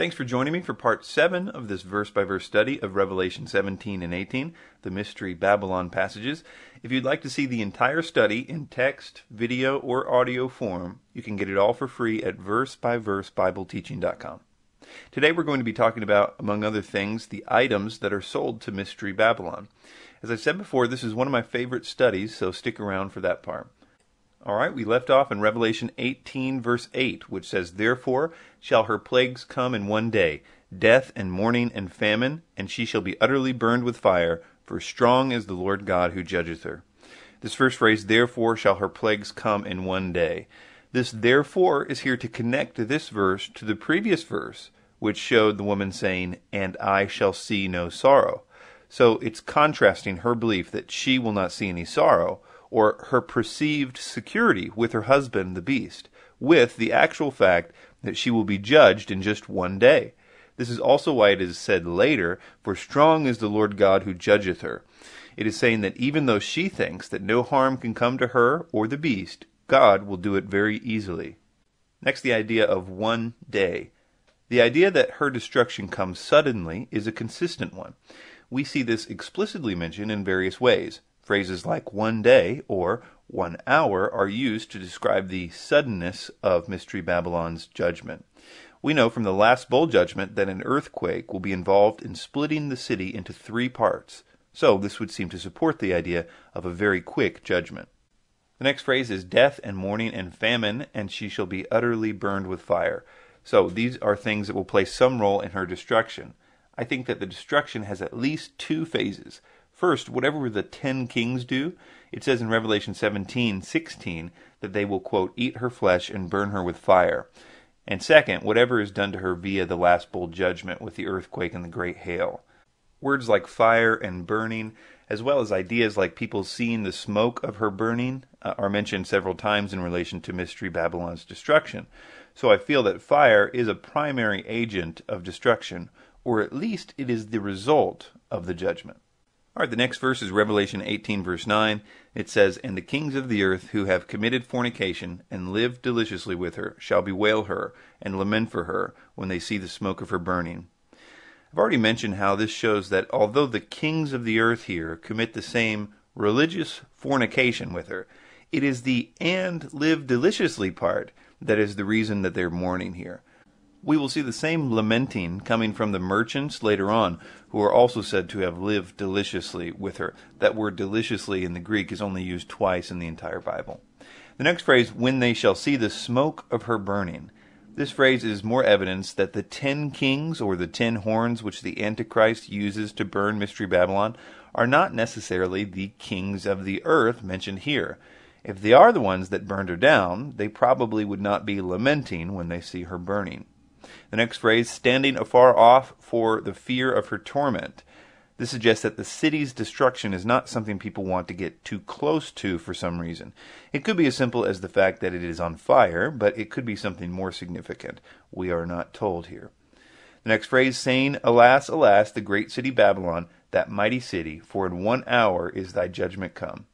Thanks for joining me for part 7 of this verse by verse study of Revelation 17 and 18, the Mystery Babylon passages. If you'd like to see the entire study in text, video, or audio form, you can get it all for free at versebyversebibleteaching.com. Today we're going to be talking about, among other things, the items that are sold to Mystery Babylon. As I said before, this is one of my favorite studies, so stick around for that part. All right, we left off in Revelation 18, verse 8, which says, Therefore shall her plagues come in one day, death and mourning and famine, and she shall be utterly burned with fire, for strong is the Lord God who judgeth her. This first phrase, therefore shall her plagues come in one day. This therefore is here to connect this verse to the previous verse, which showed the woman saying, And I shall see no sorrow. So it's contrasting her belief that she will not see any sorrow or her perceived security with her husband, the beast, with the actual fact that she will be judged in just one day. This is also why it is said later, For strong is the Lord God who judgeth her. It is saying that even though she thinks that no harm can come to her or the beast, God will do it very easily. Next, the idea of one day. The idea that her destruction comes suddenly is a consistent one. We see this explicitly mentioned in various ways. Phrases like one day or one hour are used to describe the suddenness of Mystery Babylon's judgment. We know from the last bowl judgment that an earthquake will be involved in splitting the city into three parts, so this would seem to support the idea of a very quick judgment. The next phrase is death and mourning and famine, and she shall be utterly burned with fire. So these are things that will play some role in her destruction. I think that the destruction has at least two phases. First, whatever the ten kings do, it says in Revelation 17 16 that they will, quote, eat her flesh and burn her with fire. And second, whatever is done to her via the last bold judgment with the earthquake and the great hail. Words like fire and burning, as well as ideas like people seeing the smoke of her burning, uh, are mentioned several times in relation to Mystery Babylon's destruction. So I feel that fire is a primary agent of destruction, or at least it is the result of the judgment. All right, the next verse is Revelation 18, verse 9. It says, And the kings of the earth who have committed fornication and lived deliciously with her shall bewail her and lament for her when they see the smoke of her burning. I've already mentioned how this shows that although the kings of the earth here commit the same religious fornication with her, it is the and live deliciously part that is the reason that they're mourning here we will see the same lamenting coming from the merchants later on, who are also said to have lived deliciously with her. That word deliciously in the Greek is only used twice in the entire Bible. The next phrase, when they shall see the smoke of her burning. This phrase is more evidence that the ten kings or the ten horns which the Antichrist uses to burn Mystery Babylon are not necessarily the kings of the earth mentioned here. If they are the ones that burned her down, they probably would not be lamenting when they see her burning. The next phrase, standing afar off for the fear of her torment. This suggests that the city's destruction is not something people want to get too close to for some reason. It could be as simple as the fact that it is on fire, but it could be something more significant. We are not told here. The next phrase, saying, Alas, alas, the great city Babylon, that mighty city, for in one hour is thy judgment come.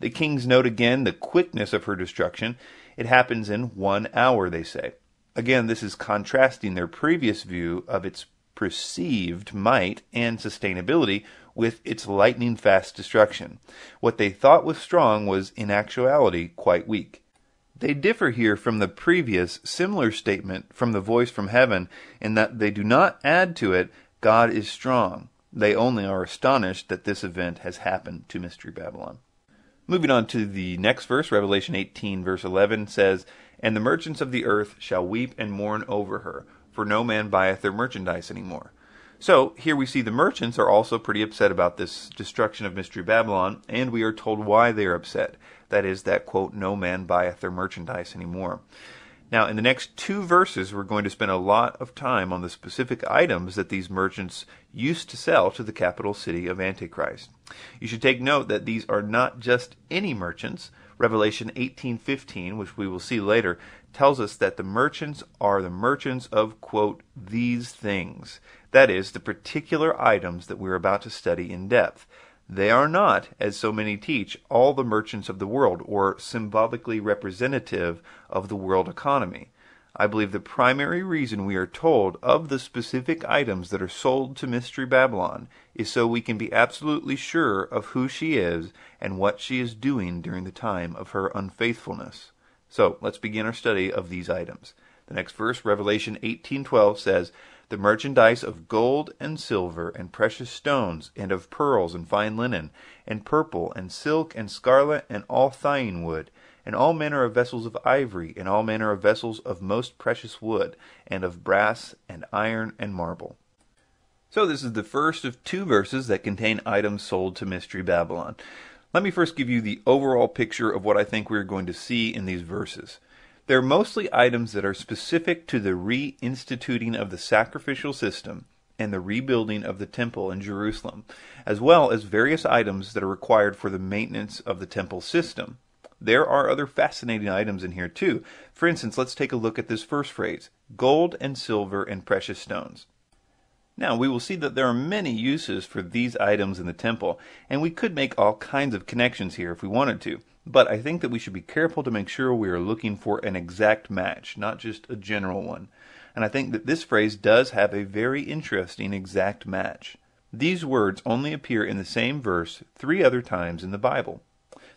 The kings note again the quickness of her destruction. It happens in one hour, they say. Again, this is contrasting their previous view of its perceived might and sustainability with its lightning fast destruction. What they thought was strong was, in actuality, quite weak. They differ here from the previous similar statement from the voice from heaven in that they do not add to it, God is strong. They only are astonished that this event has happened to Mystery Babylon. Moving on to the next verse, Revelation 18, verse 11 says, and the merchants of the earth shall weep and mourn over her, for no man buyeth their merchandise any more. So here we see the merchants are also pretty upset about this destruction of Mystery Babylon, and we are told why they are upset. That is, that, quote, no man buyeth their merchandise any more. Now, in the next two verses, we're going to spend a lot of time on the specific items that these merchants used to sell to the capital city of Antichrist. You should take note that these are not just any merchants, Revelation 18:15, which we will see later, tells us that the merchants are the merchants of quote these things. That is the particular items that we're about to study in depth. They are not, as so many teach, all the merchants of the world or symbolically representative of the world economy. I believe the primary reason we are told of the specific items that are sold to Mystery Babylon is so we can be absolutely sure of who she is and what she is doing during the time of her unfaithfulness. So, let's begin our study of these items. The next verse, Revelation 18:12 says, "The merchandise of gold and silver and precious stones and of pearls and fine linen and purple and silk and scarlet and all thine wood and all manner of vessels of ivory, and all manner of vessels of most precious wood, and of brass, and iron, and marble. So, this is the first of two verses that contain items sold to Mystery Babylon. Let me first give you the overall picture of what I think we're going to see in these verses. They're mostly items that are specific to the reinstituting of the sacrificial system and the rebuilding of the temple in Jerusalem, as well as various items that are required for the maintenance of the temple system there are other fascinating items in here too. For instance, let's take a look at this first phrase, gold and silver and precious stones. Now, we will see that there are many uses for these items in the temple, and we could make all kinds of connections here if we wanted to. But I think that we should be careful to make sure we are looking for an exact match, not just a general one. And I think that this phrase does have a very interesting exact match. These words only appear in the same verse three other times in the Bible.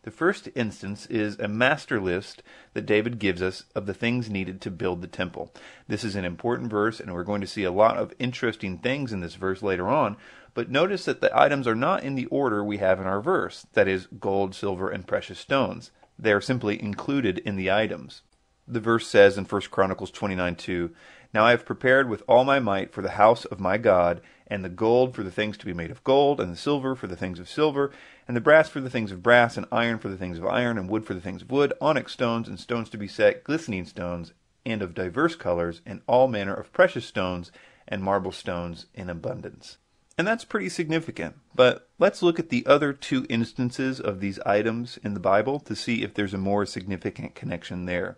The first instance is a master list that David gives us of the things needed to build the temple. This is an important verse, and we're going to see a lot of interesting things in this verse later on. But notice that the items are not in the order we have in our verse that is, gold, silver, and precious stones. They are simply included in the items. The verse says in 1 Chronicles 29 2, Now I have prepared with all my might for the house of my God, and the gold for the things to be made of gold, and the silver for the things of silver, and the brass for the things of brass, and iron for the things of iron, and wood for the things of wood, onyx stones, and stones to be set, glistening stones, and of divers colors, and all manner of precious stones, and marble stones in abundance. And that's pretty significant. But let's look at the other two instances of these items in the Bible to see if there's a more significant connection there.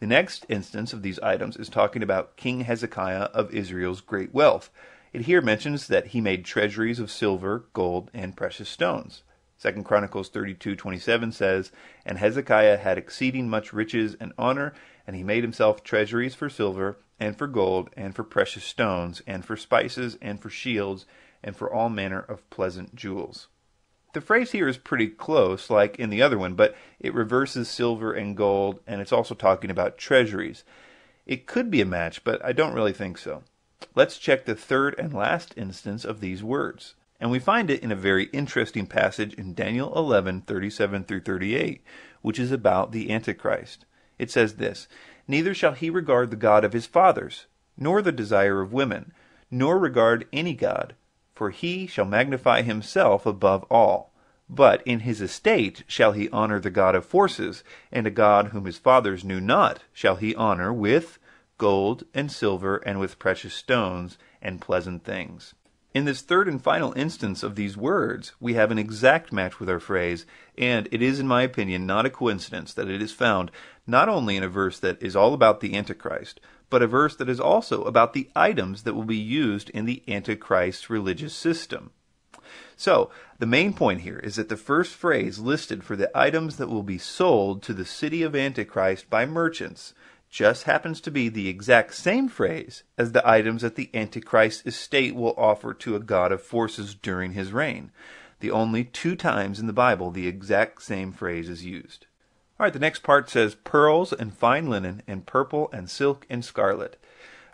The next instance of these items is talking about King Hezekiah of Israel's great wealth. It here mentions that he made treasuries of silver, gold, and precious stones. Second Chronicles 32:27 says, "And Hezekiah had exceeding much riches and honor, and he made himself treasuries for silver and for gold and for precious stones and for spices and for shields and for all manner of pleasant jewels." The phrase here is pretty close like in the other one, but it reverses silver and gold and it's also talking about treasuries. It could be a match, but I don't really think so. Let's check the third and last instance of these words. And we find it in a very interesting passage in Daniel 11, 37 through 38, which is about the Antichrist. It says this Neither shall he regard the God of his fathers, nor the desire of women, nor regard any God, for he shall magnify himself above all. But in his estate shall he honor the God of forces, and a God whom his fathers knew not shall he honor with gold and silver and with precious stones and pleasant things. In this third and final instance of these words, we have an exact match with our phrase, and it is, in my opinion, not a coincidence that it is found not only in a verse that is all about the Antichrist, but a verse that is also about the items that will be used in the Antichrist's religious system. So, the main point here is that the first phrase listed for the items that will be sold to the city of Antichrist by merchants just happens to be the exact same phrase as the items that the Antichrist's estate will offer to a god of forces during his reign. The only two times in the Bible the exact same phrase is used. All right, the next part says pearls and fine linen and purple and silk and scarlet.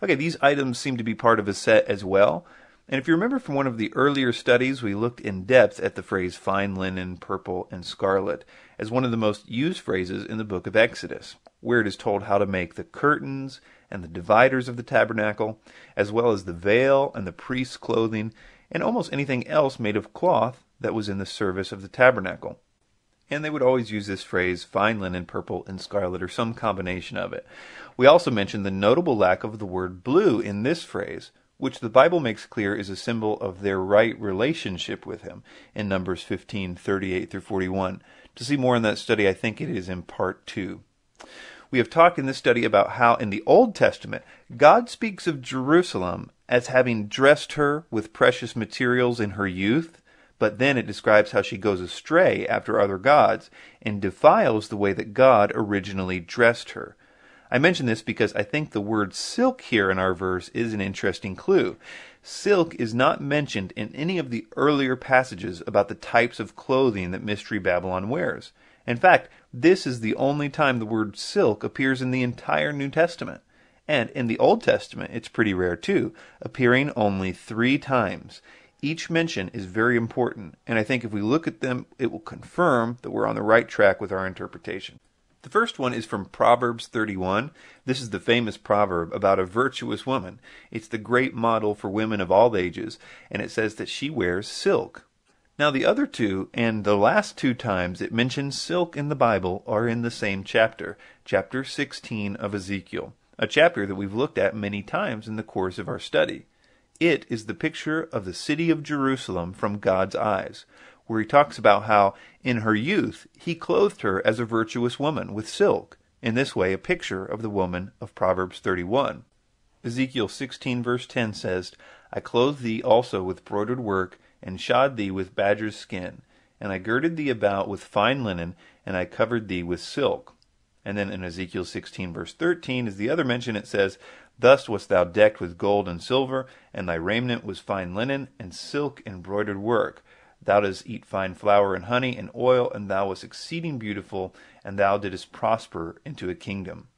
Okay, these items seem to be part of a set as well. And if you remember from one of the earlier studies, we looked in depth at the phrase fine linen, purple, and scarlet as one of the most used phrases in the book of Exodus, where it is told how to make the curtains and the dividers of the tabernacle, as well as the veil and the priest's clothing, and almost anything else made of cloth that was in the service of the tabernacle. And they would always use this phrase, fine linen, purple, and scarlet, or some combination of it. We also mentioned the notable lack of the word blue in this phrase, which the Bible makes clear is a symbol of their right relationship with him in Numbers 15, 38 through 41. To see more on that study, I think it is in part two. We have talked in this study about how in the Old Testament, God speaks of Jerusalem as having dressed her with precious materials in her youth, but then it describes how she goes astray after other gods and defiles the way that God originally dressed her. I mention this because I think the word silk here in our verse is an interesting clue. Silk is not mentioned in any of the earlier passages about the types of clothing that Mystery Babylon wears. In fact, this is the only time the word silk appears in the entire New Testament. And in the Old Testament, it's pretty rare too, appearing only three times. Each mention is very important, and I think if we look at them, it will confirm that we're on the right track with our interpretation. The first one is from Proverbs 31. This is the famous proverb about a virtuous woman. It's the great model for women of all ages, and it says that she wears silk. Now, the other two, and the last two times it mentions silk in the Bible, are in the same chapter, chapter 16 of Ezekiel, a chapter that we've looked at many times in the course of our study. It is the picture of the city of Jerusalem from God's eyes where he talks about how, in her youth, he clothed her as a virtuous woman with silk, in this way a picture of the woman of Proverbs 31. Ezekiel 16 verse 10 says, I clothed thee also with broidered work, and shod thee with badger's skin, and I girded thee about with fine linen, and I covered thee with silk. And then in Ezekiel 16 verse 13 is the other mention, it says, Thus wast thou decked with gold and silver, and thy raiment was fine linen and silk embroidered work. Thou didst eat fine flour and honey and oil, and thou wast exceeding beautiful, and thou didst prosper into a kingdom.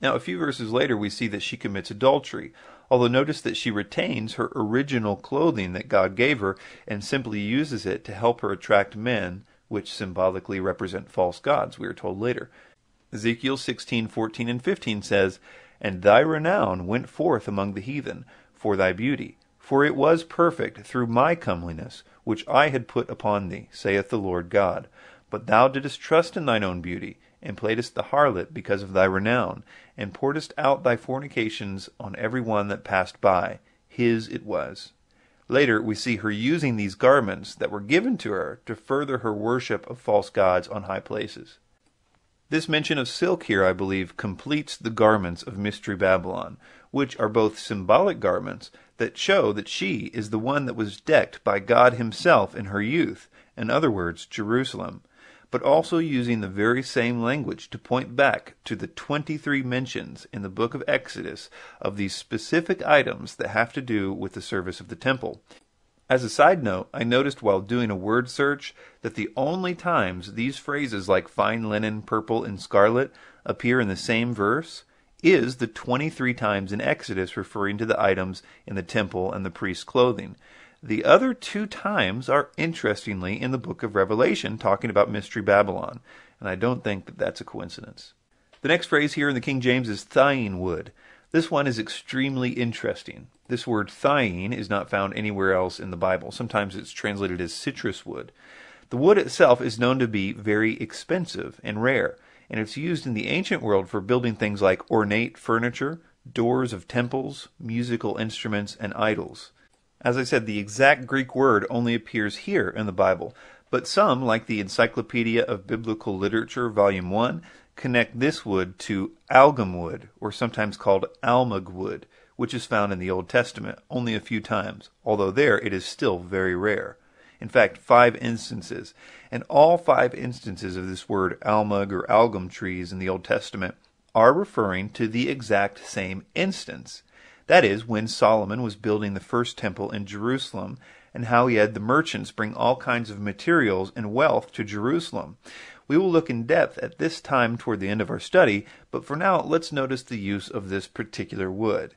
Now, a few verses later, we see that she commits adultery, although notice that she retains her original clothing that God gave her and simply uses it to help her attract men, which symbolically represent false gods, we are told later. Ezekiel 16, 14, and 15 says, And thy renown went forth among the heathen, for thy beauty, for it was perfect through my comeliness, which I had put upon thee, saith the Lord God. But thou didst trust in thine own beauty, and playedst the harlot because of thy renown, and pouredst out thy fornications on every one that passed by. His it was. Later, we see her using these garments that were given to her to further her worship of false gods on high places. This mention of silk here, I believe, completes the garments of Mystery Babylon, which are both symbolic garments that show that she is the one that was decked by God Himself in her youth, in other words, Jerusalem, but also using the very same language to point back to the 23 mentions in the book of Exodus of these specific items that have to do with the service of the temple. As a side note, I noticed while doing a word search that the only times these phrases like fine linen, purple, and scarlet appear in the same verse is the 23 times in Exodus referring to the items in the temple and the priest's clothing. The other two times are interestingly in the book of Revelation talking about Mystery Babylon, and I don't think that that's a coincidence. The next phrase here in the King James is thine wood. This one is extremely interesting. This word thine is not found anywhere else in the Bible. Sometimes it's translated as citrus wood. The wood itself is known to be very expensive and rare and it's used in the ancient world for building things like ornate furniture, doors of temples, musical instruments, and idols. As I said, the exact Greek word only appears here in the Bible, but some, like the Encyclopedia of Biblical Literature, Volume 1, connect this wood to algum wood, or sometimes called almug wood, which is found in the Old Testament only a few times, although there it is still very rare. In fact, five instances. And all five instances of this word almug or algum trees in the Old Testament are referring to the exact same instance. That is, when Solomon was building the first temple in Jerusalem and how he had the merchants bring all kinds of materials and wealth to Jerusalem. We will look in depth at this time toward the end of our study, but for now let's notice the use of this particular wood.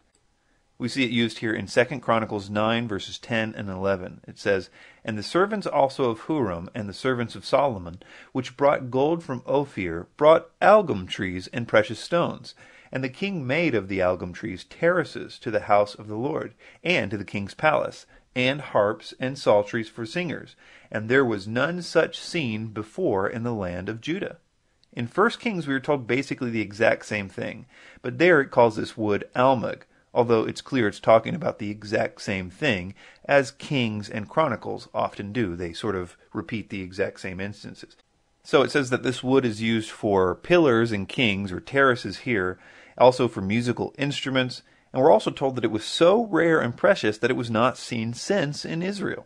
We see it used here in 2 Chronicles 9, verses 10 and 11. It says, And the servants also of Huram, and the servants of Solomon, which brought gold from Ophir, brought algum trees and precious stones. And the king made of the algum trees terraces to the house of the Lord, and to the king's palace, and harps and psalteries for singers. And there was none such seen before in the land of Judah. In 1 Kings, we are told basically the exact same thing, but there it calls this wood almug although it's clear it's talking about the exact same thing as Kings and Chronicles often do. They sort of repeat the exact same instances. So it says that this wood is used for pillars and Kings or terraces here, also for musical instruments, and we're also told that it was so rare and precious that it was not seen since in Israel.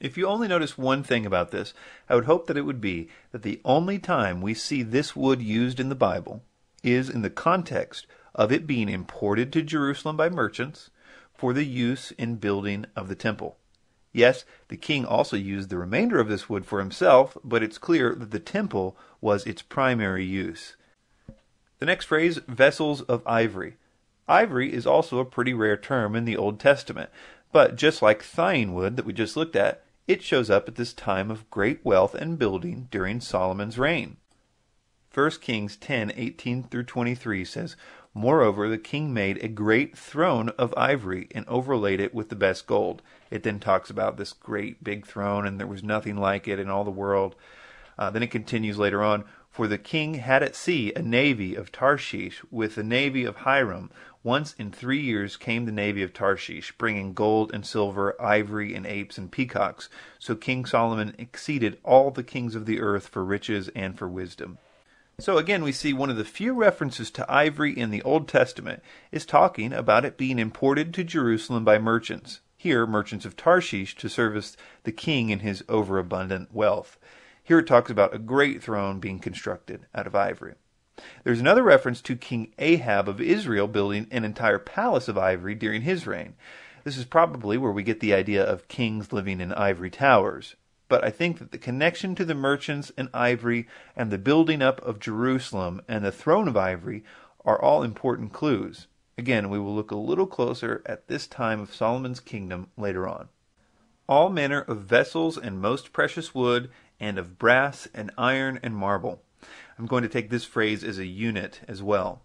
If you only notice one thing about this, I would hope that it would be that the only time we see this wood used in the Bible is in the context of it being imported to Jerusalem by merchants for the use in building of the temple. Yes, the king also used the remainder of this wood for himself, but it's clear that the temple was its primary use. The next phrase, vessels of ivory. Ivory is also a pretty rare term in the Old Testament, but just like thine wood that we just looked at, it shows up at this time of great wealth and building during Solomon's reign. 1 Kings 10:18 through 23 says, Moreover, the king made a great throne of ivory and overlaid it with the best gold. It then talks about this great big throne, and there was nothing like it in all the world. Uh, then it continues later on For the king had at sea a navy of Tarshish with the navy of Hiram. Once in three years came the navy of Tarshish, bringing gold and silver, ivory and apes and peacocks. So King Solomon exceeded all the kings of the earth for riches and for wisdom. So again, we see one of the few references to ivory in the Old Testament is talking about it being imported to Jerusalem by merchants, here merchants of Tarshish to service the king in his overabundant wealth. Here it talks about a great throne being constructed out of ivory. There's another reference to King Ahab of Israel building an entire palace of ivory during his reign. This is probably where we get the idea of kings living in ivory towers but I think that the connection to the merchants and ivory and the building up of Jerusalem and the throne of ivory are all important clues. Again, we will look a little closer at this time of Solomon's kingdom later on. All manner of vessels and most precious wood, and of brass and iron and marble. I'm going to take this phrase as a unit as well.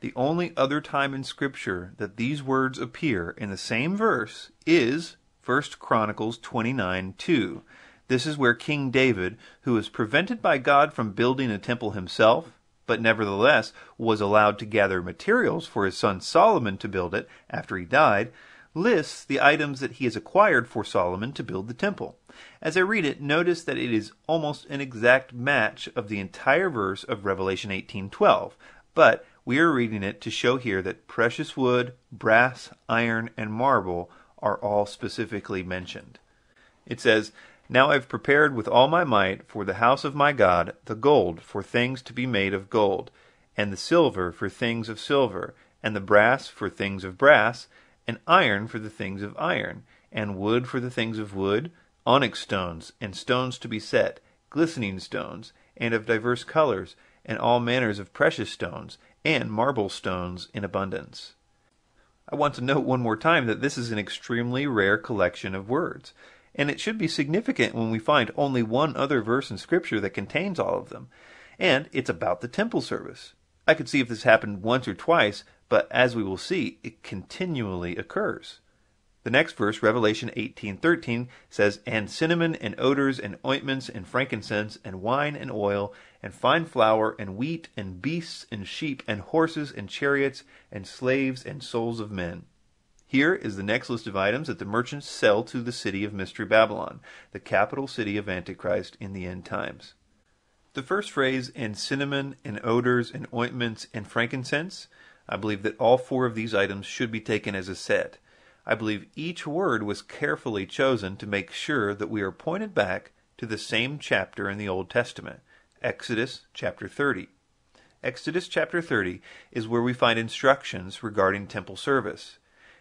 The only other time in Scripture that these words appear in the same verse is 1 Chronicles 29 2, this is where King David, who was prevented by God from building a temple himself, but nevertheless was allowed to gather materials for his son Solomon to build it after he died, lists the items that he has acquired for Solomon to build the temple. As I read it, notice that it is almost an exact match of the entire verse of Revelation 18:12, but we are reading it to show here that precious wood, brass, iron, and marble are all specifically mentioned. It says, now I have prepared with all my might for the house of my God the gold for things to be made of gold, and the silver for things of silver, and the brass for things of brass, and iron for the things of iron, and wood for the things of wood, onyx stones, and stones to be set, glistening stones, and of divers colors, and all manners of precious stones, and marble stones in abundance. I want to note one more time that this is an extremely rare collection of words. And it should be significant when we find only one other verse in Scripture that contains all of them. And it's about the temple service. I could see if this happened once or twice, but as we will see, it continually occurs. The next verse, Revelation 18:13, says, "And cinnamon and odors and ointments and frankincense and wine and oil and fine flour and wheat and beasts and sheep and horses and chariots and slaves and souls of men." Here is the next list of items that the merchants sell to the city of Mystery Babylon, the capital city of Antichrist in the end times. The first phrase, and cinnamon, and odors, and ointments, and frankincense, I believe that all four of these items should be taken as a set. I believe each word was carefully chosen to make sure that we are pointed back to the same chapter in the Old Testament, Exodus chapter 30. Exodus chapter 30 is where we find instructions regarding temple service.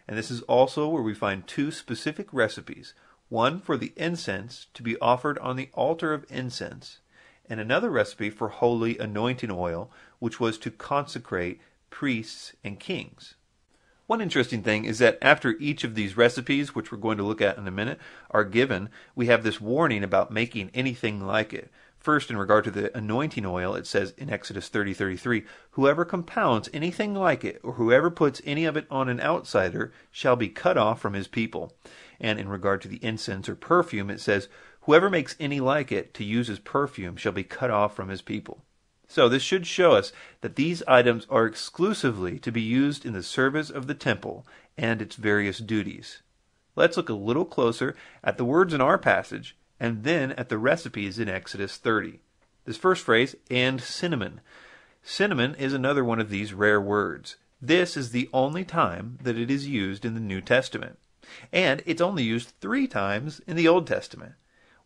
And this is also where we find two specific recipes one for the incense to be offered on the altar of incense, and another recipe for holy anointing oil, which was to consecrate priests and kings. One interesting thing is that after each of these recipes, which we're going to look at in a minute, are given, we have this warning about making anything like it. First, in regard to the anointing oil, it says in Exodus 30 33, Whoever compounds anything like it, or whoever puts any of it on an outsider, shall be cut off from his people. And in regard to the incense or perfume, it says, Whoever makes any like it to use as perfume shall be cut off from his people. So, this should show us that these items are exclusively to be used in the service of the temple and its various duties. Let's look a little closer at the words in our passage and then at the recipes in Exodus 30. This first phrase, and cinnamon. Cinnamon is another one of these rare words. This is the only time that it is used in the New Testament. And it's only used three times in the Old Testament.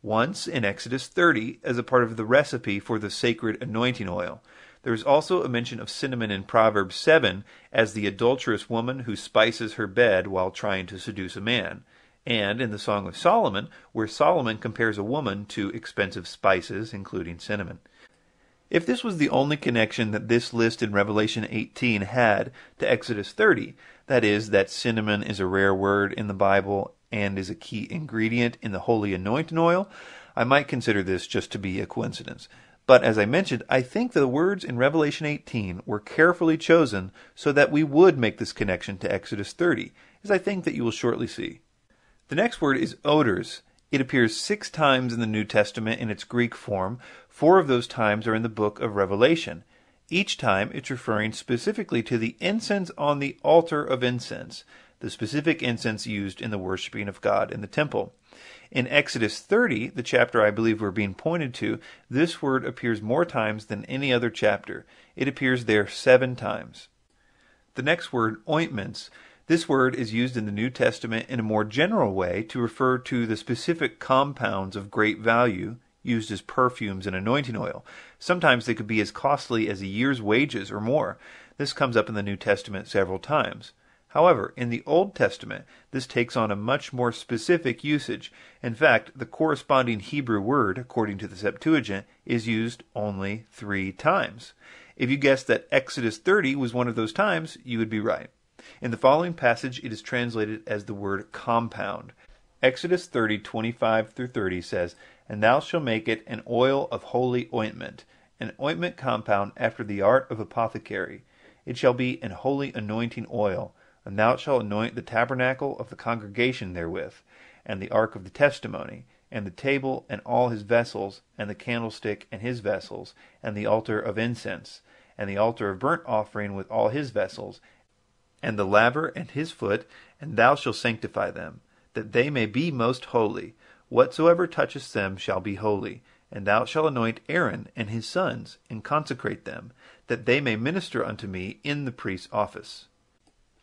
Once in Exodus 30 as a part of the recipe for the sacred anointing oil. There is also a mention of cinnamon in Proverbs 7 as the adulterous woman who spices her bed while trying to seduce a man and in the Song of Solomon, where Solomon compares a woman to expensive spices, including cinnamon. If this was the only connection that this list in Revelation 18 had to Exodus 30, that is, that cinnamon is a rare word in the Bible and is a key ingredient in the holy anointing oil, I might consider this just to be a coincidence. But as I mentioned, I think the words in Revelation 18 were carefully chosen so that we would make this connection to Exodus 30, as I think that you will shortly see. The next word is odors. It appears six times in the New Testament in its Greek form. Four of those times are in the book of Revelation. Each time it's referring specifically to the incense on the altar of incense, the specific incense used in the worshiping of God in the temple. In Exodus 30, the chapter I believe we're being pointed to, this word appears more times than any other chapter. It appears there seven times. The next word, ointments, this word is used in the New Testament in a more general way to refer to the specific compounds of great value used as perfumes and anointing oil. Sometimes they could be as costly as a year's wages or more. This comes up in the New Testament several times. However, in the Old Testament, this takes on a much more specific usage. In fact, the corresponding Hebrew word, according to the Septuagint, is used only three times. If you guessed that Exodus 30 was one of those times, you would be right. In the following passage, it is translated as the word compound. Exodus 30, 25 through 30 says, And thou shalt make it an oil of holy ointment, an ointment compound after the art of apothecary. It shall be an holy anointing oil, and thou shalt anoint the tabernacle of the congregation therewith, and the ark of the testimony, and the table and all his vessels, and the candlestick and his vessels, and the altar of incense, and the altar of burnt offering with all his vessels, and the laver and his foot, and thou shalt sanctify them, that they may be most holy. Whatsoever toucheth them shall be holy. And thou shalt anoint Aaron and his sons, and consecrate them, that they may minister unto me in the priest's office.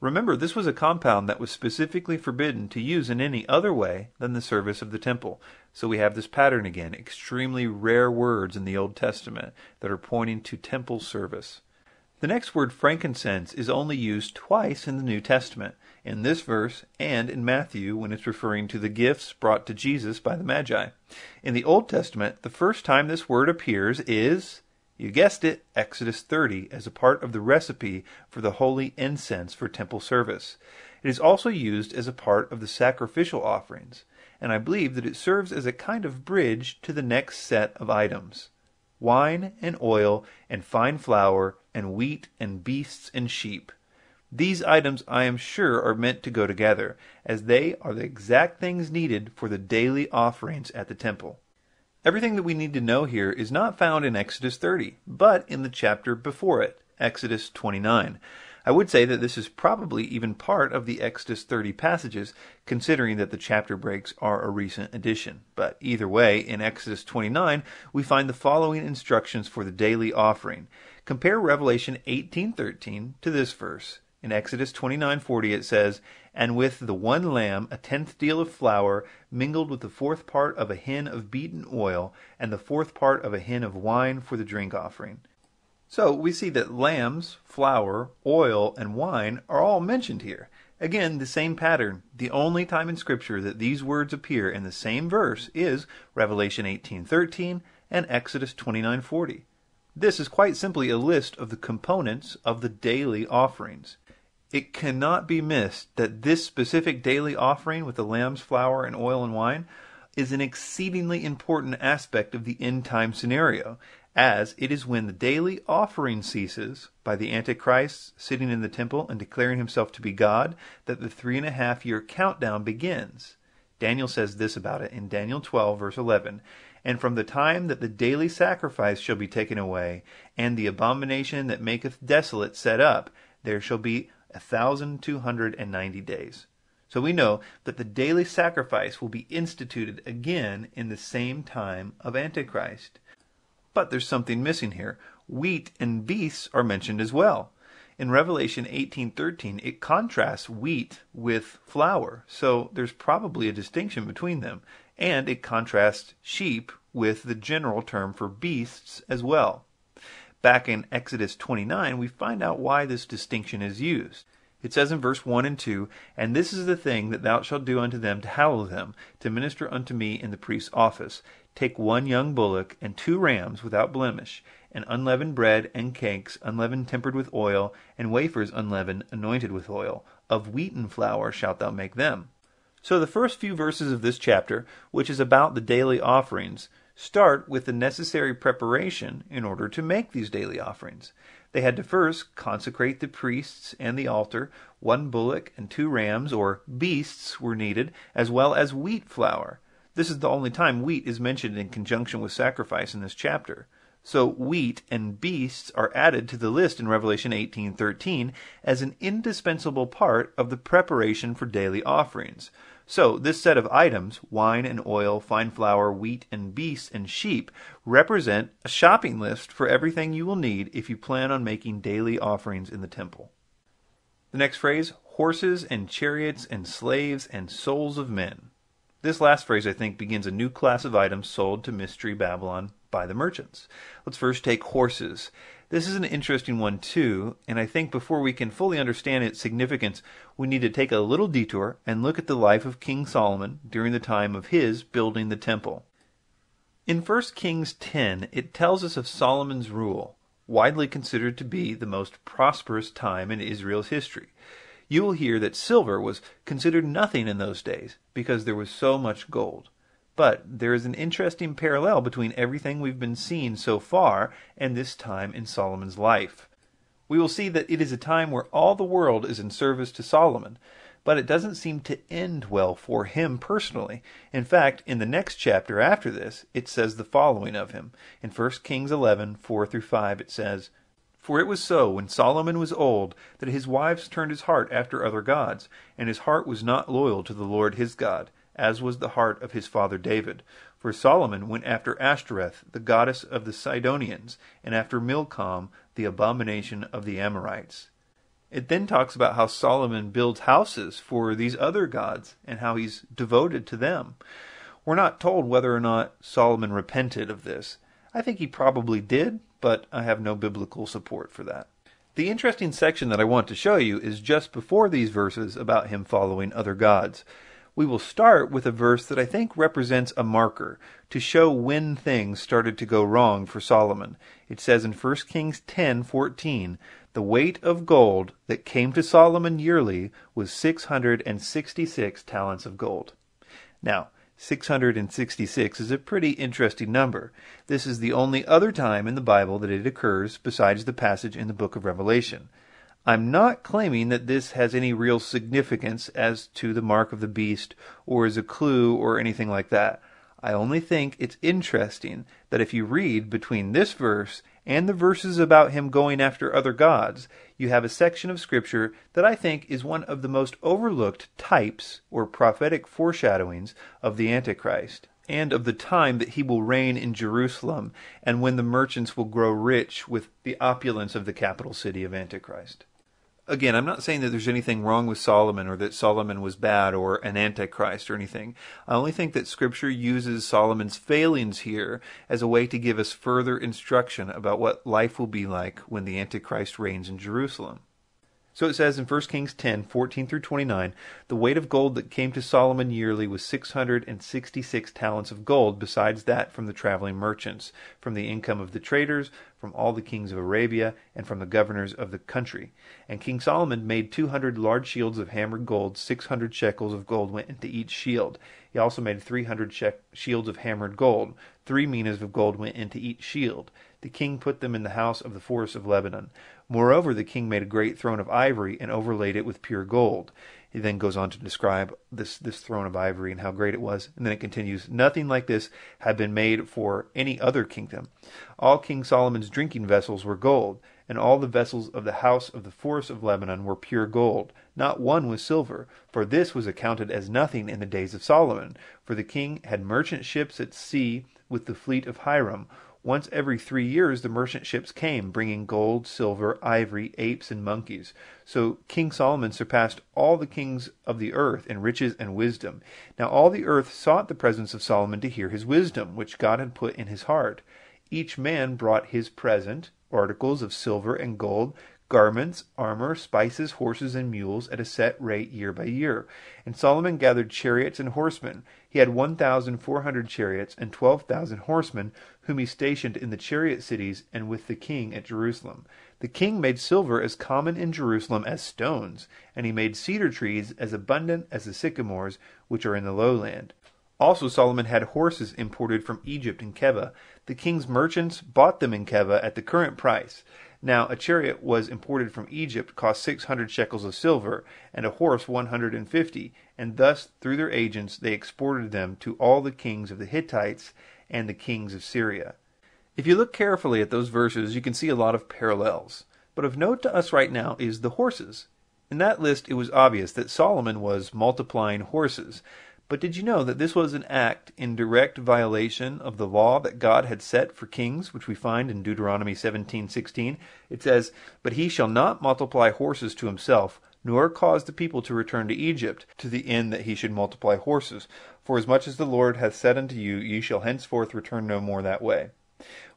Remember, this was a compound that was specifically forbidden to use in any other way than the service of the temple. So we have this pattern again extremely rare words in the Old Testament that are pointing to temple service. The next word frankincense is only used twice in the New Testament, in this verse and in Matthew when it's referring to the gifts brought to Jesus by the Magi. In the Old Testament, the first time this word appears is, you guessed it, Exodus 30, as a part of the recipe for the holy incense for temple service. It is also used as a part of the sacrificial offerings, and I believe that it serves as a kind of bridge to the next set of items wine and oil and fine flour and wheat and beasts and sheep. These items, I am sure, are meant to go together, as they are the exact things needed for the daily offerings at the temple. Everything that we need to know here is not found in Exodus 30, but in the chapter before it, Exodus 29. I would say that this is probably even part of the Exodus 30 passages, considering that the chapter breaks are a recent addition. But either way, in Exodus 29, we find the following instructions for the daily offering. Compare Revelation 18:13 to this verse. In Exodus 29:40 it says, "And with the one lamb a tenth deal of flour mingled with the fourth part of a hin of beaten oil and the fourth part of a hin of wine for the drink offering." So we see that lambs, flour, oil, and wine are all mentioned here. Again, the same pattern. The only time in scripture that these words appear in the same verse is Revelation 18:13 and Exodus 29:40. This is quite simply a list of the components of the daily offerings. It cannot be missed that this specific daily offering with the lamb's flour and oil and wine is an exceedingly important aspect of the end time scenario, as it is when the daily offering ceases by the Antichrist sitting in the temple and declaring himself to be God that the three and a half year countdown begins. Daniel says this about it in Daniel 12, verse 11. And from the time that the daily sacrifice shall be taken away, and the abomination that maketh desolate set up, there shall be a thousand two hundred and ninety days. So we know that the daily sacrifice will be instituted again in the same time of Antichrist. But there's something missing here. Wheat and beasts are mentioned as well. In Revelation 18:13, it contrasts wheat with flour. So there's probably a distinction between them and it contrasts sheep with the general term for beasts as well. Back in Exodus 29, we find out why this distinction is used. It says in verse 1 and 2, And this is the thing that thou shalt do unto them to hallow them, to minister unto me in the priest's office. Take one young bullock and two rams without blemish, and unleavened bread and cakes, unleavened tempered with oil, and wafers unleavened anointed with oil. Of wheaten flour shalt thou make them. So the first few verses of this chapter, which is about the daily offerings, start with the necessary preparation in order to make these daily offerings. They had to first consecrate the priests and the altar. One bullock and two rams, or beasts, were needed, as well as wheat flour. This is the only time wheat is mentioned in conjunction with sacrifice in this chapter. So wheat and beasts are added to the list in Revelation 18:13 as an indispensable part of the preparation for daily offerings. So this set of items, wine and oil, fine flour, wheat and beasts and sheep, represent a shopping list for everything you will need if you plan on making daily offerings in the temple. The next phrase, horses and chariots and slaves and souls of men. This last phrase, I think, begins a new class of items sold to Mystery Babylon by the merchants. Let's first take horses. This is an interesting one, too, and I think before we can fully understand its significance, we need to take a little detour and look at the life of King Solomon during the time of his building the temple. In 1 Kings 10, it tells us of Solomon's rule, widely considered to be the most prosperous time in Israel's history. You will hear that silver was considered nothing in those days because there was so much gold. But there is an interesting parallel between everything we've been seeing so far and this time in Solomon's life. We will see that it is a time where all the world is in service to Solomon, but it doesn't seem to end well for him personally. In fact, in the next chapter after this, it says the following of him. In 1 Kings 11, 4 through 5, it says, For it was so, when Solomon was old, that his wives turned his heart after other gods, and his heart was not loyal to the Lord his God as was the heart of his father David. For Solomon went after Ashtoreth, the goddess of the Sidonians, and after Milcom, the abomination of the Amorites. It then talks about how Solomon builds houses for these other gods and how he's devoted to them. We're not told whether or not Solomon repented of this. I think he probably did, but I have no biblical support for that. The interesting section that I want to show you is just before these verses about him following other gods we will start with a verse that I think represents a marker to show when things started to go wrong for Solomon. It says in 1 Kings 10:14, "The weight of gold that came to Solomon yearly was 666 talents of gold." Now, 666 is a pretty interesting number. This is the only other time in the Bible that it occurs besides the passage in the book of Revelation. I'm not claiming that this has any real significance as to the mark of the beast or as a clue or anything like that. I only think it's interesting that if you read between this verse and the verses about him going after other gods, you have a section of Scripture that I think is one of the most overlooked types or prophetic foreshadowings of the Antichrist, and of the time that he will reign in Jerusalem, and when the merchants will grow rich with the opulence of the capital city of Antichrist again, I'm not saying that there's anything wrong with Solomon or that Solomon was bad or an antichrist or anything. I only think that scripture uses Solomon's failings here as a way to give us further instruction about what life will be like when the antichrist reigns in Jerusalem. So it says in 1 Kings 10, 14 through 29, the weight of gold that came to Solomon yearly was 666 talents of gold, besides that from the traveling merchants, from the income of the traders, from all the kings of Arabia, and from the governors of the country. And King Solomon made 200 large shields of hammered gold, 600 shekels of gold went into each shield. He also made 300 she- shields of hammered gold, three minas of gold went into each shield the king put them in the house of the forest of Lebanon. Moreover, the king made a great throne of ivory and overlaid it with pure gold. He then goes on to describe this, this throne of ivory and how great it was. And then it continues Nothing like this had been made for any other kingdom. All King Solomon's drinking vessels were gold, and all the vessels of the house of the forest of Lebanon were pure gold. Not one was silver, for this was accounted as nothing in the days of Solomon. For the king had merchant ships at sea with the fleet of Hiram. Once every three years, the merchant ships came, bringing gold, silver, ivory, apes, and monkeys. So King Solomon surpassed all the kings of the earth in riches and wisdom. Now all the earth sought the presence of Solomon to hear his wisdom, which God had put in his heart. Each man brought his present, articles of silver and gold garments, armor, spices, horses, and mules at a set rate year by year. And Solomon gathered chariots and horsemen. He had 1,400 chariots and 12,000 horsemen, whom he stationed in the chariot cities and with the king at Jerusalem. The king made silver as common in Jerusalem as stones, and he made cedar trees as abundant as the sycamores which are in the lowland. Also, Solomon had horses imported from Egypt and Keba. The king's merchants bought them in Keba at the current price. Now, a chariot was imported from Egypt, cost 600 shekels of silver, and a horse 150, and thus, through their agents, they exported them to all the kings of the Hittites and the kings of Syria. If you look carefully at those verses, you can see a lot of parallels. But of note to us right now is the horses. In that list, it was obvious that Solomon was multiplying horses, but did you know that this was an act in direct violation of the law that God had set for kings, which we find in Deuteronomy 17:16? It says, "But he shall not multiply horses to himself, nor cause the people to return to Egypt, to the end that he should multiply horses. For as much as the Lord hath said unto you, ye shall henceforth return no more that way."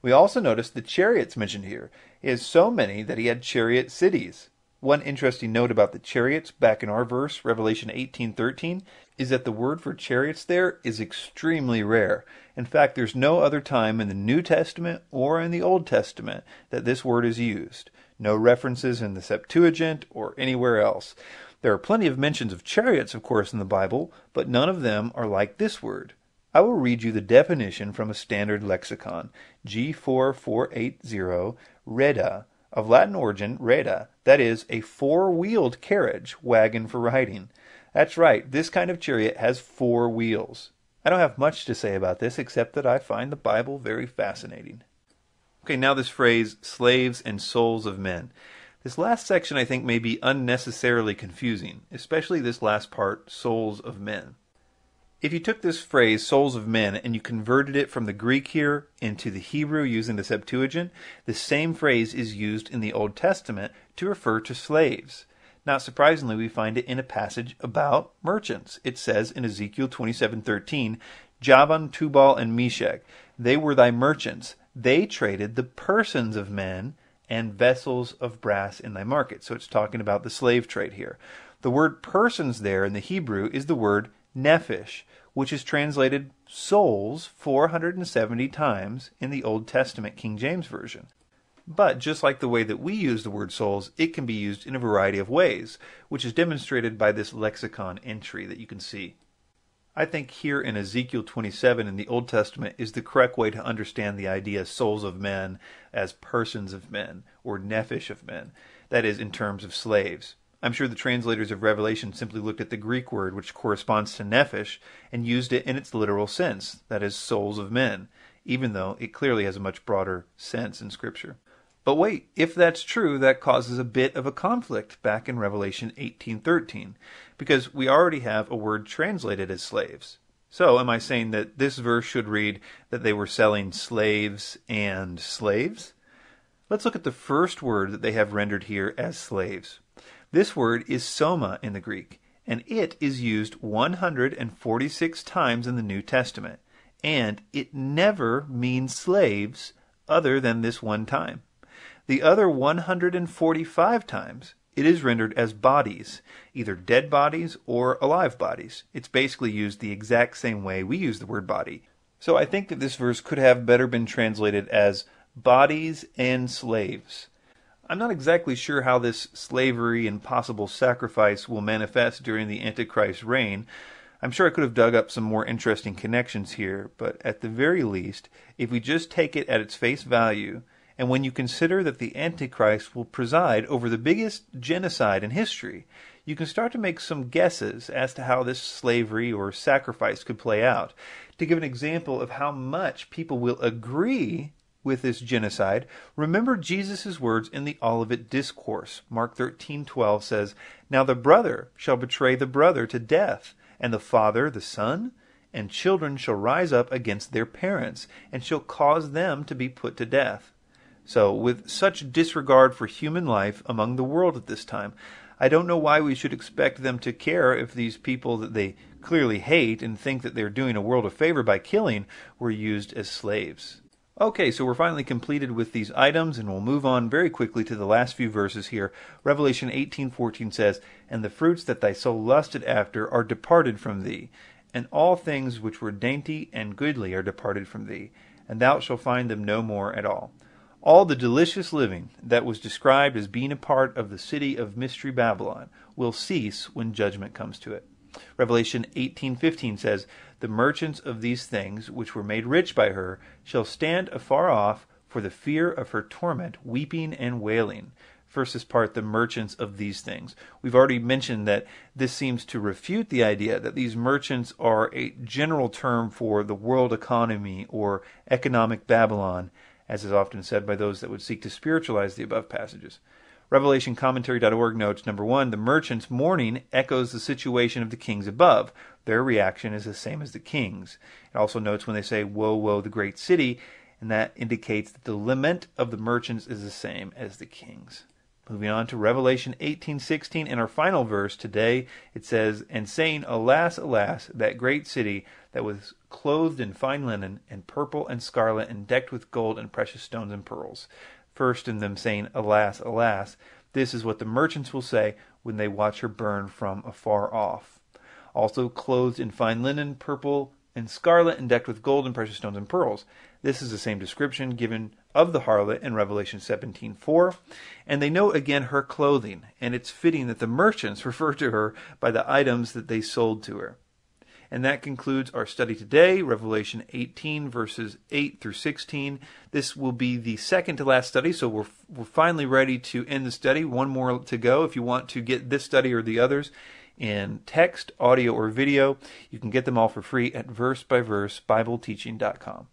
We also notice the chariots mentioned here. He has so many that he had chariot cities. One interesting note about the chariots back in our verse, Revelation 18:13, is that the word for chariots there is extremely rare. In fact, there's no other time in the New Testament or in the Old Testament that this word is used. No references in the Septuagint or anywhere else. There are plenty of mentions of chariots, of course, in the Bible, but none of them are like this word. I will read you the definition from a standard lexicon, G4480, Reda, of Latin origin, reda, that is, a four wheeled carriage wagon for riding. That's right, this kind of chariot has four wheels. I don't have much to say about this except that I find the Bible very fascinating. Okay, now this phrase, slaves and souls of men. This last section I think may be unnecessarily confusing, especially this last part, souls of men. If you took this phrase, souls of men, and you converted it from the Greek here into the Hebrew using the Septuagint, the same phrase is used in the Old Testament to refer to slaves. Not surprisingly, we find it in a passage about merchants. It says in Ezekiel 27:13, Javan, Tubal, and Meshach, they were thy merchants. They traded the persons of men and vessels of brass in thy market. So it's talking about the slave trade here. The word persons there in the Hebrew is the word nephesh, which is translated souls 470 times in the Old Testament King James Version. But just like the way that we use the word souls, it can be used in a variety of ways, which is demonstrated by this lexicon entry that you can see. I think here in Ezekiel 27 in the Old Testament is the correct way to understand the idea souls of men as persons of men or nephesh of men, that is, in terms of slaves. I'm sure the translators of Revelation simply looked at the Greek word which corresponds to nephesh and used it in its literal sense, that is, souls of men, even though it clearly has a much broader sense in Scripture. But wait, if that's true, that causes a bit of a conflict back in Revelation 18:13, because we already have a word translated as slaves. So, am I saying that this verse should read that they were selling slaves and slaves? Let's look at the first word that they have rendered here as slaves. This word is soma in the Greek, and it is used 146 times in the New Testament, and it never means slaves other than this one time. The other 145 times, it is rendered as bodies, either dead bodies or alive bodies. It's basically used the exact same way we use the word body. So I think that this verse could have better been translated as bodies and slaves. I'm not exactly sure how this slavery and possible sacrifice will manifest during the Antichrist's reign. I'm sure I could have dug up some more interesting connections here, but at the very least, if we just take it at its face value, and when you consider that the Antichrist will preside over the biggest genocide in history, you can start to make some guesses as to how this slavery or sacrifice could play out. To give an example of how much people will agree with this genocide, remember Jesus' words in the Olivet Discourse. Mark 13:12 says, Now the brother shall betray the brother to death, and the father the son, and children shall rise up against their parents, and shall cause them to be put to death. So, with such disregard for human life among the world at this time, I don't know why we should expect them to care if these people that they clearly hate and think that they're doing a world of favor by killing were used as slaves. Okay, so we're finally completed with these items, and we'll move on very quickly to the last few verses here. Revelation 18:14 says, "And the fruits that thy soul lusted after are departed from thee, and all things which were dainty and goodly are departed from thee, and thou shalt find them no more at all." All the delicious living that was described as being a part of the city of mystery Babylon will cease when judgment comes to it. Revelation 18:15 says, the merchants of these things which were made rich by her shall stand afar off for the fear of her torment, weeping and wailing. First, Versus part, the merchants of these things. We've already mentioned that this seems to refute the idea that these merchants are a general term for the world economy or economic Babylon, as is often said by those that would seek to spiritualize the above passages. RevelationCommentary.org notes number one, the merchant's mourning echoes the situation of the kings above. Their reaction is the same as the kings. It also notes when they say, Woe, woe, the great city, and that indicates that the lament of the merchants is the same as the kings. Moving on to Revelation 18:16 in our final verse today, it says, "And saying, alas, alas, that great city that was clothed in fine linen and purple and scarlet and decked with gold and precious stones and pearls." first in them saying, Alas, alas. This is what the merchants will say when they watch her burn from afar off. Also clothed in fine linen, purple and scarlet, and decked with gold and precious stones and pearls. This is the same description given of the harlot in Revelation 17:4, and they note again her clothing, and it's fitting that the merchants refer to her by the items that they sold to her. And that concludes our study today, Revelation 18, verses 8 through 16. This will be the second to last study, so we're, we're finally ready to end the study. One more to go. If you want to get this study or the others in text, audio, or video, you can get them all for free at versebyverseBibleteaching.com.